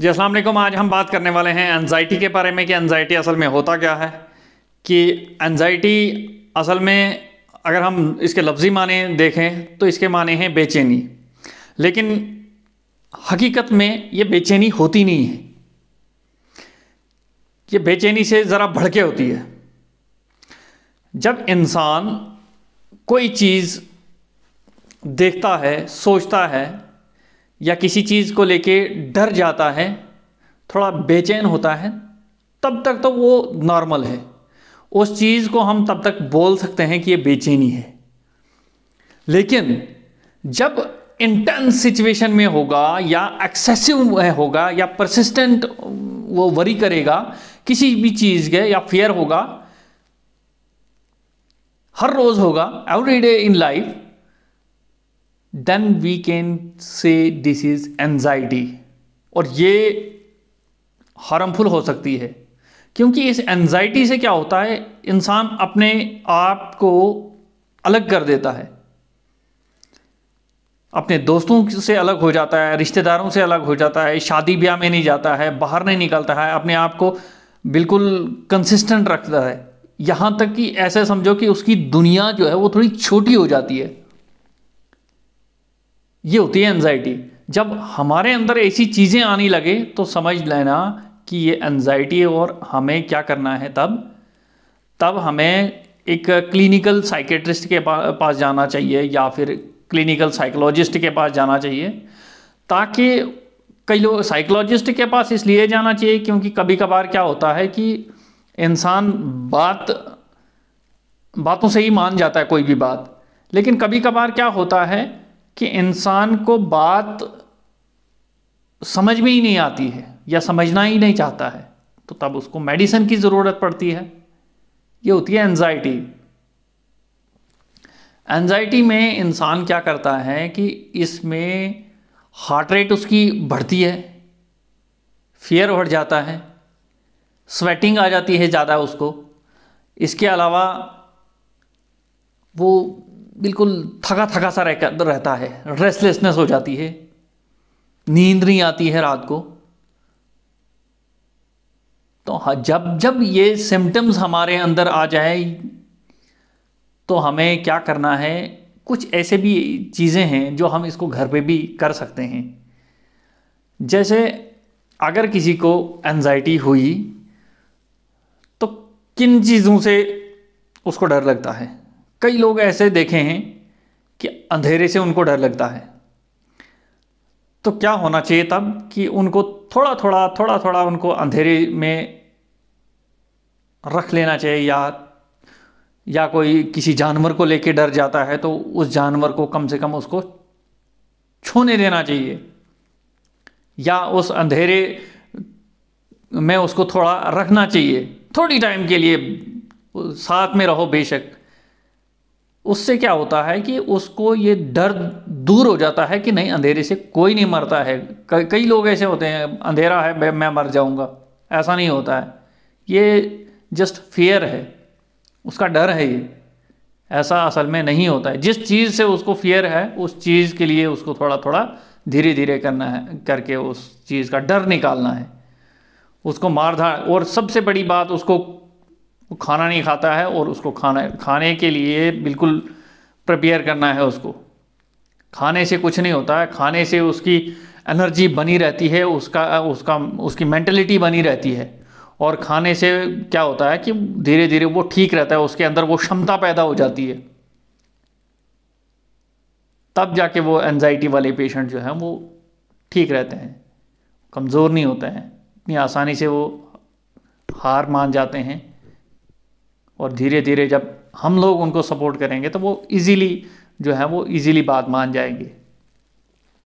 जी असलम आज हम बात करने वाले हैं एनजाइटी के बारे में कि एनजाइटी असल में होता क्या है कि एनजाइटी असल में अगर हम इसके लफ्ज़ी माने देखें तो इसके माने हैं बेचैनी लेकिन हकीकत में ये बेचैनी होती नहीं है ये बेचैनी से ज़रा भड़के होती है जब इंसान कोई चीज़ देखता है सोचता है या किसी चीज़ को लेके डर जाता है थोड़ा बेचैन होता है तब तक तो वो नॉर्मल है उस चीज़ को हम तब तक बोल सकते हैं कि ये बेचैनी है लेकिन जब इंटेंस सिचुएशन में होगा या एक्सेसिव होगा या परसिस्टेंट वो वरी करेगा किसी भी चीज़ के या फेयर होगा हर रोज़ होगा every day in life then we can say this is anxiety और ये हार्मफुल हो सकती है क्योंकि इस एनजाइटी से क्या होता है इंसान अपने आप को अलग कर देता है अपने दोस्तों से अलग हो जाता है रिश्तेदारों से अलग हो जाता है शादी ब्याह में नहीं जाता है बाहर नहीं निकलता है अपने आप को बिल्कुल कंसिस्टेंट रखता है यहाँ तक कि ऐसे समझो कि उसकी दुनिया जो है वो थोड़ी छोटी हो जाती है ये होती है एनजाइटी जब हमारे अंदर ऐसी चीज़ें आने लगे तो समझ लेना कि ये एनजाइटी है और हमें क्या करना है तब तब हमें एक क्लिनिकल साइकेट्रिस्ट के पास जाना चाहिए या फिर क्लिनिकल साइकोलॉजिस्ट के पास जाना चाहिए ताकि कई लोग साइकोलॉजिस्ट के पास इसलिए जाना चाहिए क्योंकि कभी कभार क्या होता है कि इंसान बात बातों से ही मान जाता है कोई भी बात लेकिन कभी कभार क्या होता है कि इंसान को बात समझ में ही नहीं आती है या समझना ही नहीं चाहता है तो तब उसको मेडिसिन की ज़रूरत पड़ती है ये होती है एंजाइटी एंजाइटी में इंसान क्या करता है कि इसमें हार्ट रेट उसकी बढ़ती है फियर बढ़ जाता है स्वेटिंग आ जाती है ज़्यादा उसको इसके अलावा वो बिल्कुल थका थका सा रहता है रेस्टलेसनेस हो जाती है नींद नहीं आती है रात को तो हाँ जब जब ये सिम्टम्स हमारे अंदर आ जाए तो हमें क्या करना है कुछ ऐसे भी चीज़ें हैं जो हम इसको घर पे भी कर सकते हैं जैसे अगर किसी को एनजाइटी हुई तो किन चीज़ों से उसको डर लगता है कई लोग ऐसे देखे हैं कि अंधेरे से उनको डर लगता है तो क्या होना चाहिए तब कि उनको थोड़ा थोड़ा थोड़ा थोड़ा उनको अंधेरे में रख लेना चाहिए या या कोई किसी जानवर को लेके डर जाता है तो उस जानवर को कम से कम उसको छूने देना चाहिए या उस अंधेरे में उसको थोड़ा रखना चाहिए थोड़ी टाइम के लिए साथ में रहो बेशक उससे क्या होता है कि उसको ये डर दूर हो जाता है कि नहीं अंधेरे से कोई नहीं मरता है कई लोग ऐसे होते हैं अंधेरा है मैं मर जाऊंगा ऐसा नहीं होता है ये जस्ट फियर है उसका डर है ये ऐसा असल में नहीं होता है जिस चीज़ से उसको फियर है उस चीज़ के लिए उसको थोड़ा थोड़ा धीरे धीरे करना है करके उस चीज़ का डर निकालना है उसको मार धाड़ और सबसे बड़ी बात उसको वो खाना नहीं खाता है और उसको खाना खाने के लिए बिल्कुल प्रिपेयर करना है उसको खाने से कुछ नहीं होता है खाने से उसकी एनर्जी बनी रहती है उसका उसका उसकी मैंटलिटी बनी रहती है और खाने से क्या होता है कि धीरे धीरे वो ठीक रहता है उसके अंदर वो क्षमता पैदा हो जाती है तब जाके वो एनजाइटी वाले पेशेंट जो हैं वो ठीक रहते हैं कमज़ोर नहीं होते हैं इतनी आसानी से वो हार मान जाते हैं और धीरे धीरे जब हम लोग उनको सपोर्ट करेंगे तो वो ईज़िली जो है वो ईज़िली बात मान जाएंगे